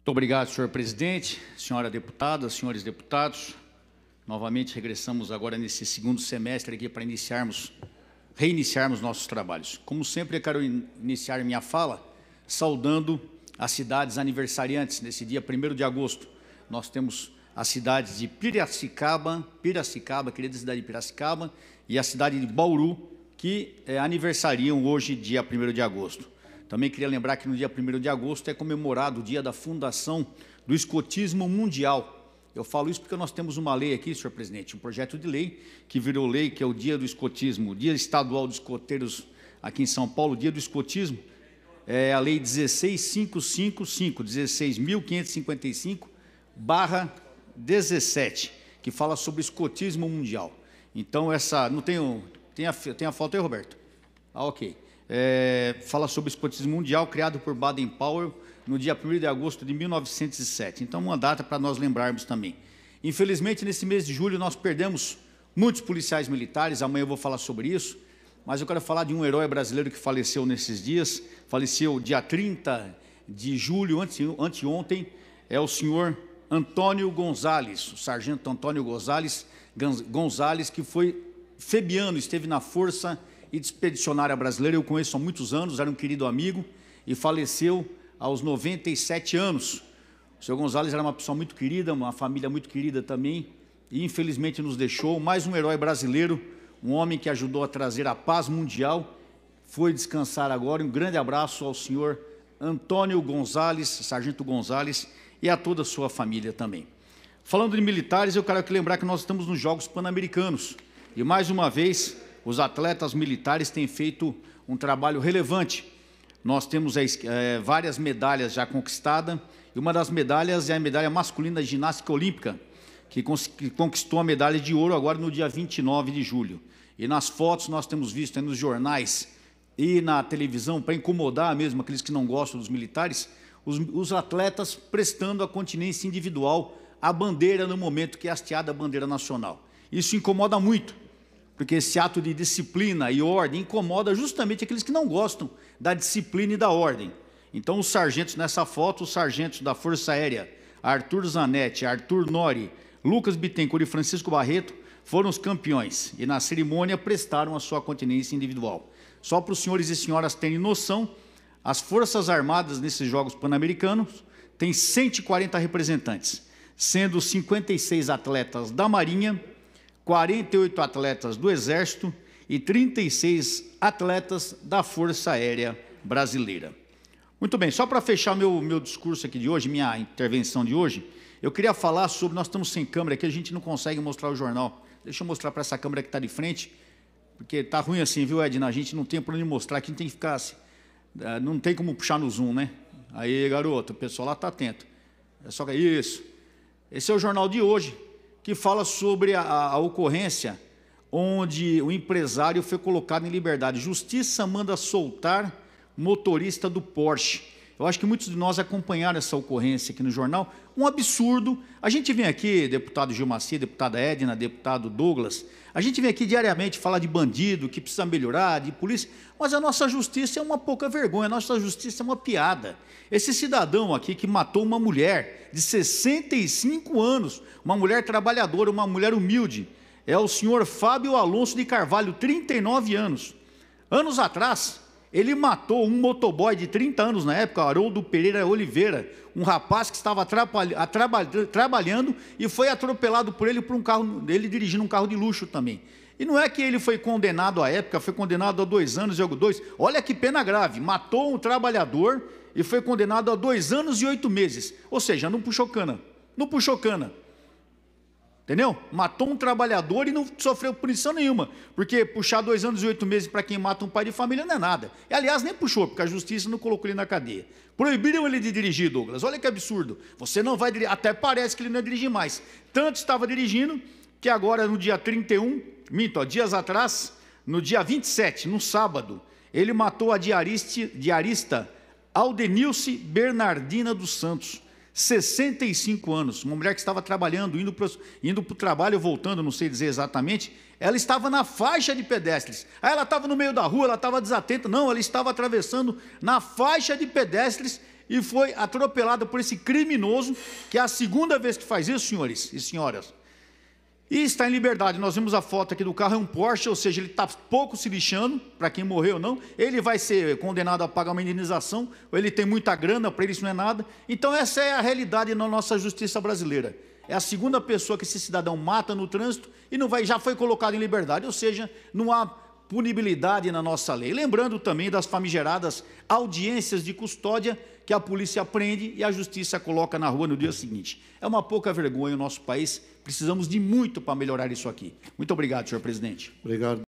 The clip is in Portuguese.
Muito obrigado, senhor presidente, senhora deputada, senhores deputados. Novamente regressamos agora nesse segundo semestre aqui para iniciarmos, reiniciarmos nossos trabalhos. Como sempre, eu quero iniciar minha fala saudando as cidades aniversariantes. Nesse dia 1 de agosto, nós temos as cidades de Piracicaba, Piracicaba, querida cidade de Piracicaba, e a cidade de Bauru, que é, aniversariam hoje, dia 1 de agosto. Também queria lembrar que no dia 1 de agosto é comemorado o dia da fundação do escotismo mundial. Eu falo isso porque nós temos uma lei aqui, senhor presidente, um projeto de lei que virou lei, que é o Dia do Escotismo, Dia Estadual dos Escoteiros aqui em São Paulo, Dia do Escotismo, é a Lei 16555, 16.555, 17, que fala sobre escotismo mundial. Então, essa. Não tenho. Tem a, tem a foto aí, Roberto? Ah, ok é, fala sobre o escotismo mundial, criado por Baden Powell no dia 1 de agosto de 1907. Então, uma data para nós lembrarmos também. Infelizmente, nesse mês de julho, nós perdemos muitos policiais militares, amanhã eu vou falar sobre isso, mas eu quero falar de um herói brasileiro que faleceu nesses dias, faleceu dia 30 de julho, ante, anteontem, é o senhor Antônio Gonzalez, o sargento Antônio Gonzalez, Gonzalez que foi febiano, esteve na Força e de expedicionária brasileira. Eu conheço há muitos anos, era um querido amigo e faleceu aos 97 anos. O senhor Gonzalez era uma pessoa muito querida, uma família muito querida também, e infelizmente nos deixou. Mais um herói brasileiro, um homem que ajudou a trazer a paz mundial, foi descansar agora. Um grande abraço ao senhor Antônio Gonzalez, Sargento Gonzalez, e a toda a sua família também. Falando de militares, eu quero aqui lembrar que nós estamos nos Jogos Pan-Americanos. E mais uma vez, os atletas militares têm feito um trabalho relevante. Nós temos é, várias medalhas já conquistadas, e uma das medalhas é a medalha masculina de ginástica olímpica, que, que conquistou a medalha de ouro agora no dia 29 de julho. E nas fotos nós temos visto nos jornais e na televisão, para incomodar mesmo aqueles que não gostam dos militares, os, os atletas prestando a continência individual à bandeira no momento que é hasteada a bandeira nacional. Isso incomoda muito, porque esse ato de disciplina e ordem incomoda justamente aqueles que não gostam da disciplina e da ordem. Então, os sargentos nessa foto, os sargentos da Força Aérea, Arthur Zanetti, Arthur Nori, Lucas Bittencourt e Francisco Barreto, foram os campeões e, na cerimônia, prestaram a sua continência individual. Só para os senhores e senhoras terem noção, as Forças Armadas nesses Jogos Pan-Americanos têm 140 representantes, sendo 56 atletas da Marinha, 48 atletas do Exército e 36 atletas da Força Aérea Brasileira. Muito bem, só para fechar meu, meu discurso aqui de hoje, minha intervenção de hoje, eu queria falar sobre. Nós estamos sem câmera aqui, a gente não consegue mostrar o jornal. Deixa eu mostrar para essa câmera que está de frente, porque está ruim assim, viu, Edna? A gente não tem para onde mostrar, aqui tem que ficar assim. Não tem como puxar no zoom, né? Aí, garoto, o pessoal lá está atento. É só é isso. Esse é o jornal de hoje, que fala sobre a, a ocorrência onde o empresário foi colocado em liberdade. Justiça manda soltar motorista do Porsche. Eu acho que muitos de nós acompanharam essa ocorrência aqui no jornal. Um absurdo. A gente vem aqui, deputado Gilmaci, deputada Edna, deputado Douglas, a gente vem aqui diariamente falar de bandido, que precisa melhorar, de polícia, mas a nossa justiça é uma pouca vergonha, a nossa justiça é uma piada. Esse cidadão aqui que matou uma mulher de 65 anos, uma mulher trabalhadora, uma mulher humilde, é o senhor Fábio Alonso de Carvalho, 39 anos. Anos atrás, ele matou um motoboy de 30 anos na época, Haroldo Pereira Oliveira, um rapaz que estava trabalhando e foi atropelado por ele por um carro, ele dirigindo um carro de luxo também. E não é que ele foi condenado à época, foi condenado a dois anos e algo dois. Olha que pena grave, matou um trabalhador e foi condenado a dois anos e oito meses. Ou seja, não puxou cana. Não puxou cana. Entendeu? Matou um trabalhador e não sofreu punição nenhuma. Porque puxar dois anos e oito meses para quem mata um pai de família não é nada. E, aliás, nem puxou, porque a justiça não colocou ele na cadeia. Proibiram ele de dirigir, Douglas. Olha que absurdo. Você não vai dirigir. Até parece que ele não dirige dirigir mais. Tanto estava dirigindo que agora, no dia 31, minto, ó, dias atrás, no dia 27, no sábado, ele matou a diarista Aldenilce Bernardina dos Santos. 65 anos, uma mulher que estava trabalhando, indo para indo o trabalho, voltando, não sei dizer exatamente, ela estava na faixa de pedestres. Aí ela estava no meio da rua, ela estava desatenta, não, ela estava atravessando na faixa de pedestres e foi atropelada por esse criminoso, que é a segunda vez que faz isso, senhores e senhoras. E está em liberdade. Nós vimos a foto aqui do carro, é um Porsche, ou seja, ele está pouco se lixando para quem morreu ou não. Ele vai ser condenado a pagar uma indenização, ou ele tem muita grana, para ele isso não é nada. Então, essa é a realidade na nossa justiça brasileira. É a segunda pessoa que esse cidadão mata no trânsito e não vai, já foi colocado em liberdade, ou seja, não há punibilidade na nossa lei. Lembrando também das famigeradas audiências de custódia que a polícia prende e a justiça coloca na rua no dia seguinte. É uma pouca vergonha o nosso país. Precisamos de muito para melhorar isso aqui. Muito obrigado, senhor presidente. Obrigado.